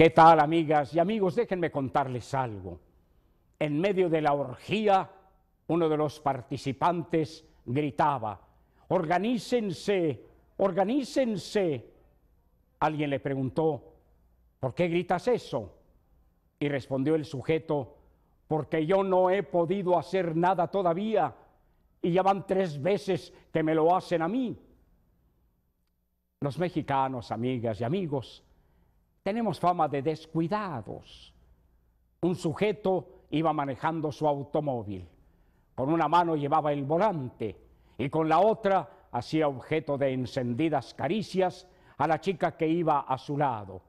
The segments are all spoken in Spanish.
¿Qué tal, amigas y amigos? Déjenme contarles algo. En medio de la orgía, uno de los participantes gritaba, organícense, organícense. Alguien le preguntó, ¿por qué gritas eso? Y respondió el sujeto, porque yo no he podido hacer nada todavía y ya van tres veces que me lo hacen a mí. Los mexicanos, amigas y amigos, tenemos fama de descuidados. Un sujeto iba manejando su automóvil. Con una mano llevaba el volante y con la otra hacía objeto de encendidas caricias a la chica que iba a su lado.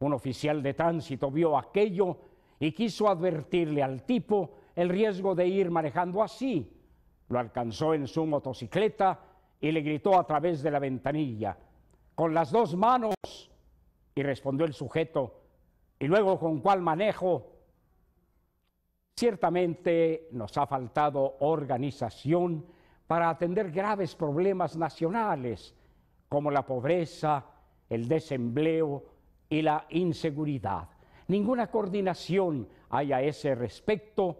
Un oficial de tránsito vio aquello y quiso advertirle al tipo el riesgo de ir manejando así. Lo alcanzó en su motocicleta y le gritó a través de la ventanilla, con las dos manos y respondió el sujeto, ¿y luego con cuál manejo? Ciertamente nos ha faltado organización para atender graves problemas nacionales como la pobreza, el desempleo y la inseguridad. Ninguna coordinación hay a ese respecto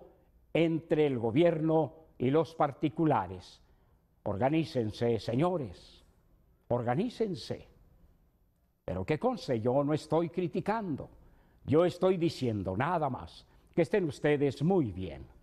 entre el gobierno y los particulares. Organícense, señores, organícense. Pero qué consejo, yo no estoy criticando, yo estoy diciendo nada más. Que estén ustedes muy bien.